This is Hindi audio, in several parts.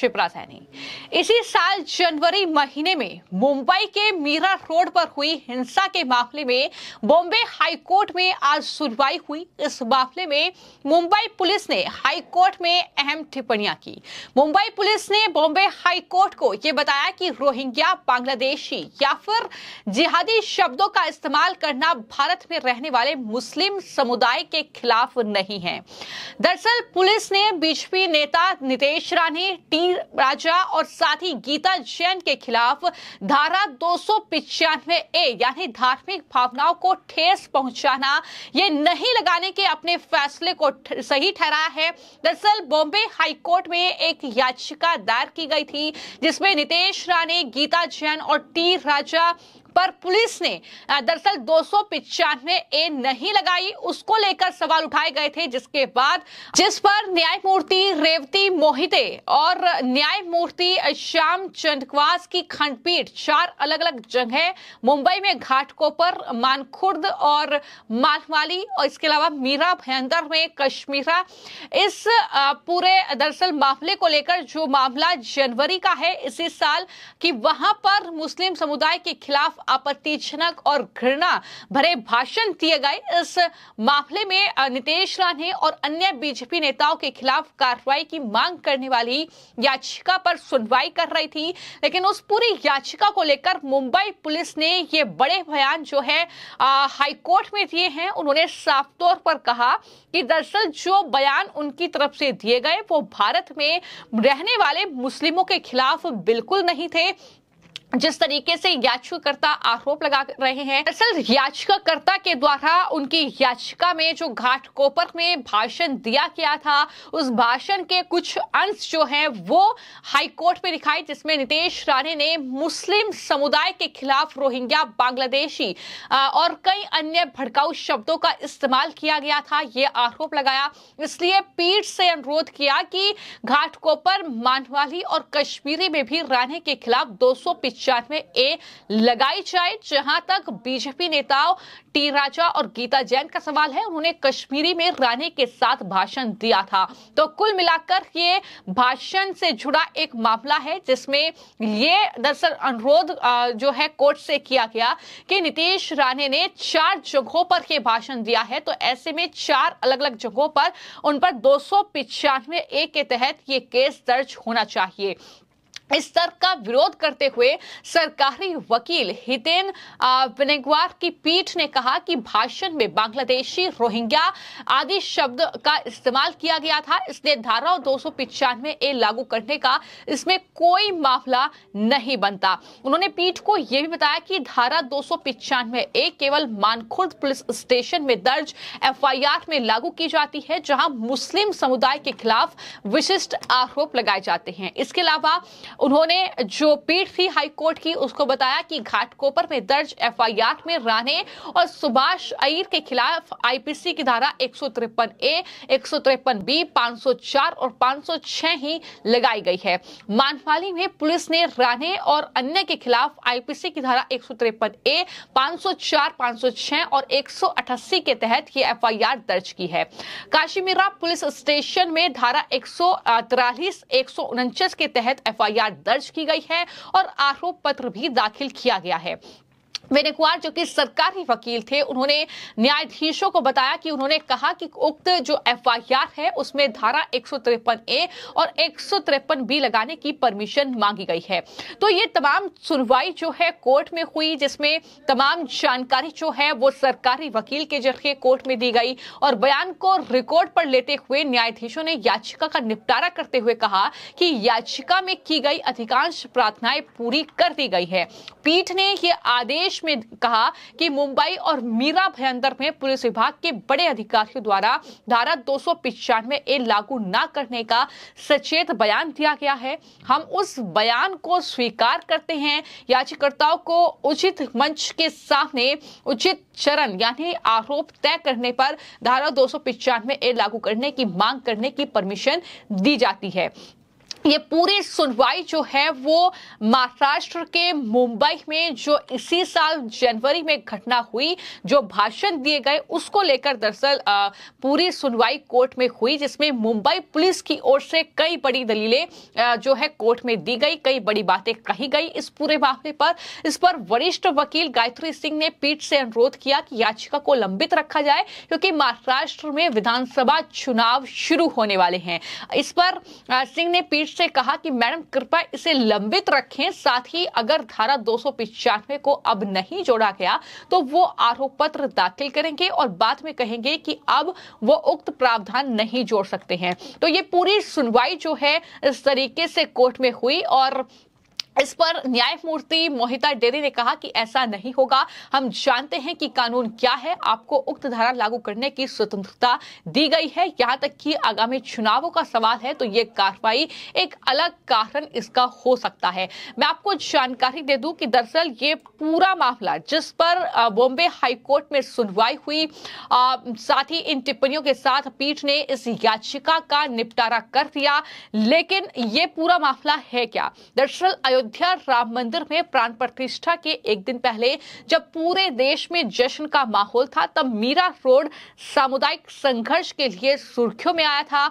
शिप्रा सैनी इसी साल जनवरी महीने में मुंबई के मीरा रोड पर हुई हिंसा के मामले में बॉम्बे हाई कोर्ट में आज सुनवाई हुई इस मामले में मुंबई पुलिस ने हाई कोर्ट में अहम टिप्पणियां की मुंबई पुलिस ने बॉम्बे हाई कोर्ट को यह बताया कि रोहिंग्या बांग्लादेशी या फिर जिहादी शब्दों का इस्तेमाल करना भारत में रहने वाले मुस्लिम समुदाय के खिलाफ नहीं है दरअसल पुलिस ने बीजेपी नेता नितेश रानी टी राजा और साथ ही गीता जैन के खिलाफ धारा दो ए यानी धार्मिक भावनाओं को ठेस पहुंचाना ये नहीं लगाने के अपने फैसले को सही ठहराया है दरअसल बॉम्बे हाईकोर्ट में एक याचिका दायर की गई थी जिसमें नितेश राणा गीता जैन और टी राजा पर पुलिस ने दरअसल दो ए नहीं लगाई उसको लेकर सवाल उठाए गए थे जिसके बाद जिस पर न्यायमूर्ति रेवती मोहिते और न्यायमूर्ति श्याम चंदकवास की खंडपीठ चार अलग अलग जगह मुंबई में घाटकोपर मानखुर्द और मालवाली और इसके अलावा मीरा भयंदर में कश्मीरा इस पूरे दरअसल मामले को लेकर जो मामला जनवरी का है इसी साल कि वहां पर मुस्लिम समुदाय के खिलाफ आपत्तिजनक और घृणा भरे भाषण दिए गए इस मामले में नितेश राणे और अन्य बीजेपी नेताओं के खिलाफ कार्रवाई की मांग करने वाली याचिका पर सुनवाई कर रही थी लेकिन उस पूरी याचिका को लेकर मुंबई पुलिस ने ये बड़े बयान जो है हाईकोर्ट में दिए हैं उन्होंने साफ तौर पर कहा कि दरअसल जो बयान उनकी तरफ से दिए गए वो भारत में रहने वाले मुस्लिमों के खिलाफ बिल्कुल नहीं थे जिस तरीके से याचिकाकर्ता आरोप लगा रहे हैं दरअसल याचिकाकर्ता के द्वारा उनकी याचिका में जो घाटकोपर में भाषण दिया गया था उस भाषण के कुछ अंश जो हैं वो हाईकोर्ट में दिखाई जिसमें नितेश राणे ने मुस्लिम समुदाय के खिलाफ रोहिंग्या बांग्लादेशी और कई अन्य भड़काऊ शब्दों का इस्तेमाल किया गया था ये आरोप लगाया इसलिए पीठ से अनुरोध किया कि घाटकोपर मानवाली और कश्मीरी में भी राणे के खिलाफ दो पंचायत में ए लगाई जाए जहां तक बीजेपी नेताओं टी राजा और गीता जैन का सवाल है उन्होंने कश्मीरी में राणे के साथ भाषण दिया था तो कुल मिलाकर ये भाषण से जुड़ा एक मामला है जिसमें ये दरअसल अनुरोध जो है कोर्ट से किया गया कि नीतीश राणे ने चार जगहों पर यह भाषण दिया है तो ऐसे में चार अलग अलग जगहों पर उन पर दो सौ ए के तहत ये केस दर्ज होना चाहिए इस तर्क का विरोध करते हुए सरकारी वकील हितेन बेनेगवार की पीठ ने कहा कि भाषण में बांग्लादेशी रोहिंग्या आदि शब्द का इस्तेमाल किया गया था इसलिए धारा दो ए लागू करने का इसमें कोई मामला नहीं बनता उन्होंने पीठ को यह भी बताया कि धारा दो सौ पिचानवे ए केवल मानखुर्द पुलिस स्टेशन में दर्ज एफ में लागू की जाती है जहां मुस्लिम समुदाय के खिलाफ विशिष्ट आरोप लगाए जाते हैं इसके अलावा उन्होंने जो पीठ थी हाई कोर्ट की उसको बताया कि घाटकोपर में दर्ज एफआईआर में राणे और सुभाष अयर के खिलाफ आईपीसी की धारा एक ए एक बी पांच और पांच ही लगाई गई है मानवाली में पुलिस ने राणे और अन्य के खिलाफ आईपीसी की धारा एक ए पांच सौ और एक के तहत ये एफआईआर दर्ज की है काशीमीरा पुलिस स्टेशन में धारा एक सौ के तहत एफआईआर दर्ज की गई है और आरोप पत्र भी दाखिल किया गया है वेनेकुआर जो कि सरकारी वकील थे उन्होंने न्यायाधीशों को बताया कि उन्होंने कहा कि उक्त जो एफआईआर है उसमें धारा एक ए और एक बी लगाने की परमिशन मांगी गई है तो ये तमाम सुनवाई जो है कोर्ट में हुई जिसमें तमाम जानकारी जो है वो सरकारी वकील के जरिए कोर्ट में दी गई और बयान को रिकॉर्ड पर लेते हुए न्यायाधीशों ने याचिका का निपटारा करते हुए कहा कि याचिका में की गई अधिकांश प्रार्थनाएं पूरी कर दी गई है पीठ ने यह आदेश में कहा कि मुंबई और मीरा भयंदर में पुलिस विभाग के बड़े अधिकारियों द्वारा धारा दो ए लागू न करने का सचेत बयान दिया गया है हम उस बयान को स्वीकार करते हैं याचिकाकर्ताओं को उचित मंच के सामने उचित चरण यानी आरोप तय करने पर धारा दो सौ ए लागू करने की मांग करने की परमिशन दी जाती है ये पूरी सुनवाई जो है वो महाराष्ट्र के मुंबई में जो इसी साल जनवरी में घटना हुई जो भाषण दिए गए उसको लेकर दरअसल पूरी सुनवाई कोर्ट में हुई जिसमें मुंबई पुलिस की ओर से कई बड़ी दलीलें जो है कोर्ट में दी गई कई बड़ी बातें कही गई इस पूरे मामले पर इस पर वरिष्ठ वकील गायत्री सिंह ने पीठ से अनुरोध किया कि याचिका को लंबित रखा जाए क्योंकि महाराष्ट्र में विधानसभा चुनाव शुरू होने वाले हैं इस पर सिंह ने पीठ से कहा कि मैडम कृपया इसे लंबित रखें साथ ही अगर धारा दो को अब नहीं जोड़ा गया तो वो आरोप पत्र दाखिल करेंगे और बाद में कहेंगे कि अब वो उक्त प्रावधान नहीं जोड़ सकते हैं तो ये पूरी सुनवाई जो है इस तरीके से कोर्ट में हुई और इस पर न्यायमूर्ति मोहिता डेरी ने कहा कि ऐसा नहीं होगा हम जानते हैं कि कानून क्या है आपको उक्त धारा लागू करने की स्वतंत्रता दी गई है यहां तक कि आगामी चुनावों का सवाल है तो ये कार्रवाई एक अलग कारण इसका हो सकता है मैं आपको जानकारी दे दूं कि दरअसल ये पूरा मामला जिस पर बॉम्बे हाईकोर्ट में सुनवाई हुई साथ ही इन टिप्पणियों के साथ पीठ ने इस याचिका का निपटारा कर दिया लेकिन ये पूरा मामला है क्या दरअसल अयोध्या राम मंदिर में प्राण प्रतिष्ठा के एक दिन पहले जब पूरे देश में जश्न का माहौल था तब मीरा रोड सामुदायिक संघर्ष के लिए सुर्खियों में आया था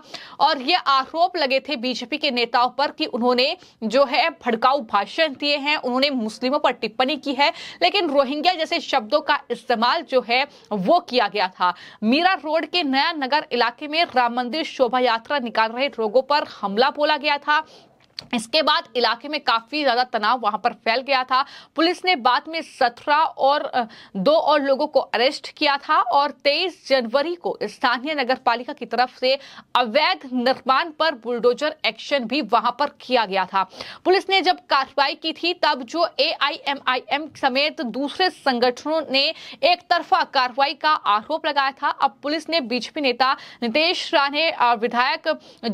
और ये आरोप लगे थे बीजेपी के नेताओं पर कि उन्होंने जो है भड़काऊ भाषण दिए हैं उन्होंने मुस्लिमों पर टिप्पणी की है लेकिन रोहिंग्या जैसे शब्दों का इस्तेमाल जो है वो किया गया था मीरा रोड के नया नगर इलाके में राम मंदिर शोभा यात्रा निकाल रहे लोगों पर हमला बोला गया था इसके बाद इलाके में काफ़ी ज़्यादा तनाव वहां पर फैल गया था पुलिस ने बाद में सत्रह और दो और लोगों को अरेस्ट किया था और 23 जनवरी को स्थानीय नगर पालिका की तरफ से अवैध निर्माण पर बुलडोजर एक्शन भी वहां पर किया गया था पुलिस ने जब कार्रवाई की थी तब जो एआईएमआईएम समेत दूसरे संगठनों ने एक तरफा कार्रवाई का आरोप लगाया था अब पुलिस ने बीजेपी नेता नितेश राणे विधायक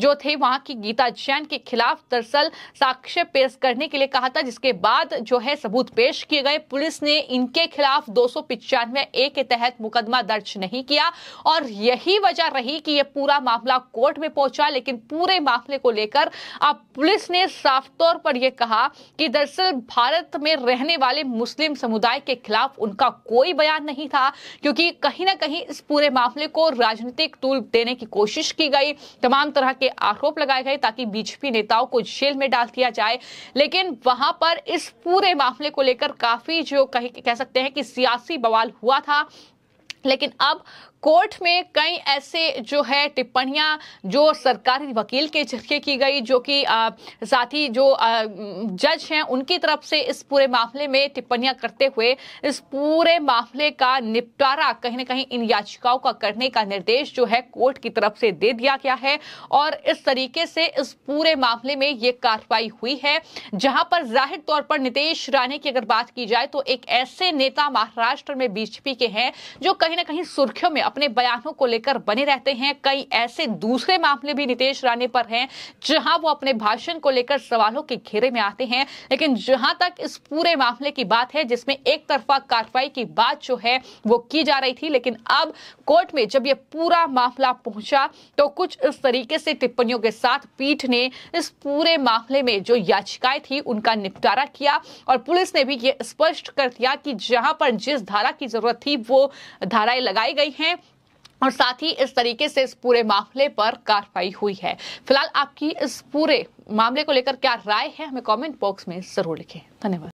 जो थे वहां की गीता जैन के खिलाफ दरअसल साक्ष्य पेश करने के लिए कहा था जिसके बाद जो है सबूत पेश किए गए पुलिस ने इनके खिलाफ दो ए के तहत मुकदमा दर्ज नहीं किया और यही वजह रही कि यह पूरा मामला कोर्ट में पहुंचा लेकिन पूरे मामले को लेकर अब पुलिस ने साफ तौर पर यह कहा कि दरअसल भारत में रहने वाले मुस्लिम समुदाय के खिलाफ उनका कोई बयान नहीं था क्योंकि कहीं ना कहीं इस पूरे मामले को राजनीतिक तूल देने की कोशिश की गई तमाम तरह के आरोप लगाए गए ताकि बीजेपी नेताओं को जेल में डाल दिया जाए लेकिन वहां पर इस पूरे मामले को लेकर काफी जो कह सकते हैं कि सियासी बवाल हुआ था लेकिन अब कोर्ट में कई ऐसे जो है टिप्पणियां जो सरकारी वकील के जरिए की गई जो कि साथ ही जो जज हैं उनकी तरफ से इस पूरे मामले में टिप्पणियां करते हुए इस पूरे मामले का निपटारा कहीं ना कहीं इन याचिकाओं का करने का निर्देश जो है कोर्ट की तरफ से दे दिया गया है और इस तरीके से इस पूरे मामले में ये कार्रवाई हुई है जहां पर जाहिर तौर पर नितेश राणे की अगर बात की जाए तो एक ऐसे नेता महाराष्ट्र में बीजेपी के हैं जो कहीं ना कहीं सुर्खियों में अपने बयानों को लेकर बने रहते हैं कई ऐसे दूसरे मामले भी नीतीश राणे पर हैं जहां वो अपने भाषण को लेकर सवालों के घेरे में आते हैं लेकिन जहां तक इस पूरे मामले की बात है जिसमें एक तरफा कार्रवाई की बात जो है वो की जा रही थी लेकिन अब कोर्ट में जब यह पूरा मामला पहुंचा तो कुछ इस तरीके से टिप्पणियों के साथ पीठ ने इस पूरे मामले में जो याचिकाएं थी उनका निपटारा किया और पुलिस ने भी ये स्पष्ट कर दिया कि जहां पर जिस धारा की जरूरत थी वो धाराएं लगाई गई हैं और साथ ही इस तरीके से इस पूरे मामले पर कार्रवाई हुई है फिलहाल आपकी इस पूरे मामले को लेकर क्या राय है हमें कमेंट बॉक्स में जरूर लिखें धन्यवाद